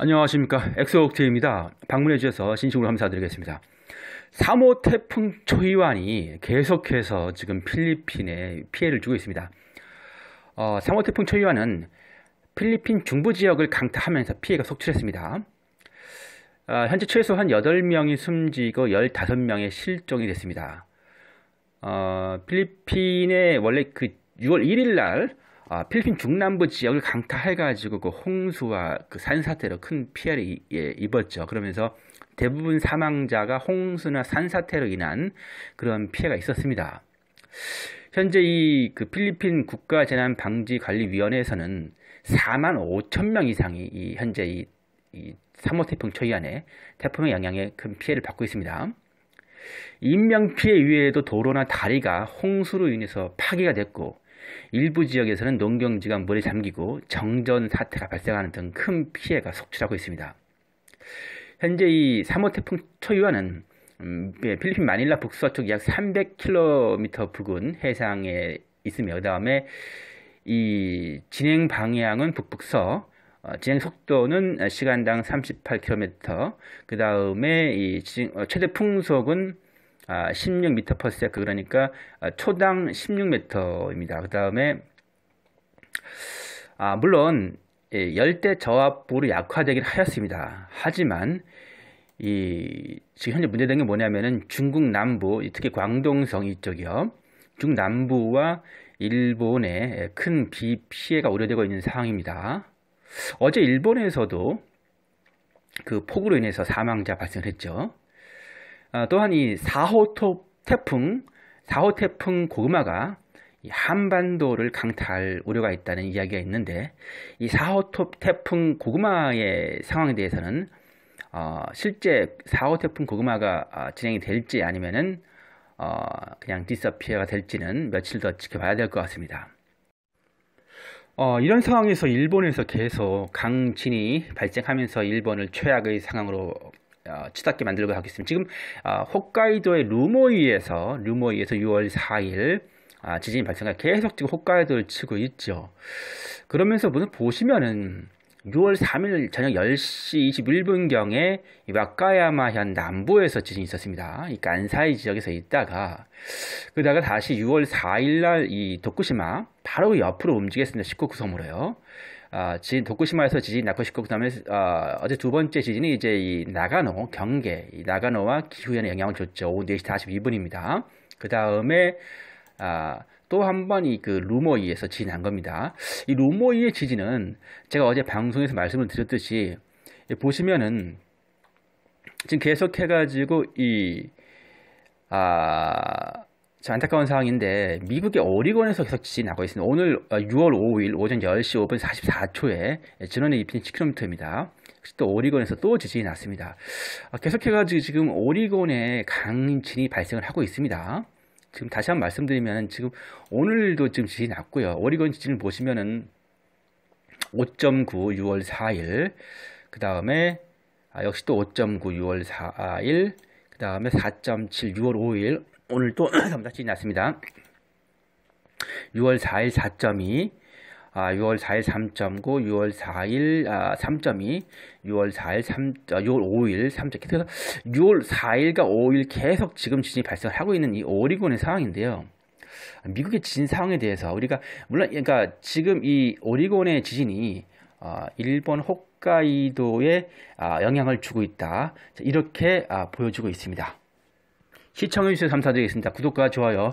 안녕하십니까 엑소옥트입니다 방문해 주셔서 진심으로 감사드리겠습니다 3호 태풍 초이완이 계속해서 지금 필리핀에 피해를 주고 있습니다 어, 3호 태풍 초이완은 필리핀 중부 지역을 강타하면서 피해가 속출했습니다 어, 현재 최소한 8명이 숨지고 15명의 실종이 됐습니다 어, 필리핀에 원래 그 6월 1일 날 아, 필리핀 중남부 지역을 강타해가지고 그 홍수와 그 산사태로 큰 피해를 이, 예, 입었죠. 그러면서 대부분 사망자가 홍수나 산사태로 인한 그런 피해가 있었습니다. 현재 이 그 필리핀 국가재난방지관리위원회에서는 4만 5천 명 이상이 이 현재 이, 이 3호 태풍 초이안에 태풍의 영향에 큰 피해를 받고 있습니다. 인명피해 이외에도 도로나 다리가 홍수로 인해서 파괴가 됐고 일부 지역에서는 농경지가 물에 잠기고 정전 사태가 발생하는 등 큰 피해가 속출하고 있습니다. 현재 이 3호 태풍 초유화는 음, 예, 필리핀 마닐라 북서쪽 약 300km 부근 해상에 있으며 그 다음에 이 진행 방향은 북북서 어, 진행 속도는 시간당 38km, 그 다음에 이 진, 어, 최대 풍속은 아, 16m/s 그러니까 아, 초당 16m입니다. 그 다음에 아, 물론 예, 열대 저압부로 약화되긴 하였습니다. 하지만 이 지금 현재 문제된 게 뭐냐면은 중국 남부 특히 광동성 이쪽이요 중남부와 국 일본에 큰 비 피해가 우려되고 있는 상황입니다. 어제 일본에서도 그 폭우로 인해서 사망자 발생했죠. 아, 또한 이 4호 태풍, 4호 태풍 고구마가 이 한반도를 강타할 우려가 있다는 이야기가 있는데 이 4호 태풍 고구마의 상황에 대해서는 어, 실제 4호 태풍 고구마가 어, 진행이 될지 아니면은 어, 그냥 디서피어가 될지는 며칠 더 지켜봐야 될 것 같습니다. 어, 이런 상황에서 일본에서 계속 강진이 발생하면서 일본을 최악의 상황으로 어, 치닫게 만들고 하고 있습니다. 지금 어, 홋카이도의 루모이에서 루모이에서 6월 4일 아, 지진이 발생해 계속 지금 홋카이도를 치고 있죠. 그러면서 무슨 보시면은 6월 3일 저녁 10시 21분경에 이 와카야마현 남부에서 지진이 있었습니다. 이 간사이 지역에서 있다가 그러다가 다시 6월 4일 날이 도쿠시마 바로 옆으로 움직였습니다. 19구 섬으로요. 아, 지, 진 도쿠시마에서 지진 났고 싶고 그섬음에 아, 어제 두 번째 지진이 이제 이 나가노 경계 이 나가노와 기후에 현 영향을 줬죠. 오후 4시 42분입니다. 그 다음에 아, 또 한번이그 루머에 서 지진한 겁니다. 이 루머의 지진은 제가 어제 방송에서 말씀을 드렸듯이 보시면은 지금 계속 해가지고 이 아, 참 안타까운 상황인데 미국의 오리건에서 계속 지진이 나고 있습니다. 오늘 6월 어, 5일 오전 10시 5분 44초에 진원의 입진 7km입니다. 또오리건에서또 지진이 났습니다. 아, 계속해가지고 지금 오리건에 강진이 발생을 하고 있습니다. 지금 다시 한번 말씀드리면 지금 오늘도 지금 지진 났고요. 오리건 지진을 보시면은 5.9 6월 4일 그 다음에 아, 역시 또 5.9 6월 4일 그 다음에 4.7 6월 5일 오늘 또 지진이 났습니다. 6월 4일 4.2 아, 6월 4일 3.9, 6월 4일 아, 3.2, 6월 4일 3, 아, 6월 5일 3.2. 그래서 6월 4일과 5일 계속 지금 지진이 발생하고 있는 이 오리곤의 상황인데요. 미국의 지진 상황에 대해서 우리가 물론 그러니까 지금 이 오리곤의 지진이 어, 일본 홋카이도에 아, 영향을 주고 있다. 이렇게 아, 보여주고 있습니다. 시청해주셔서 감사드리겠습니다. 구독과 좋아요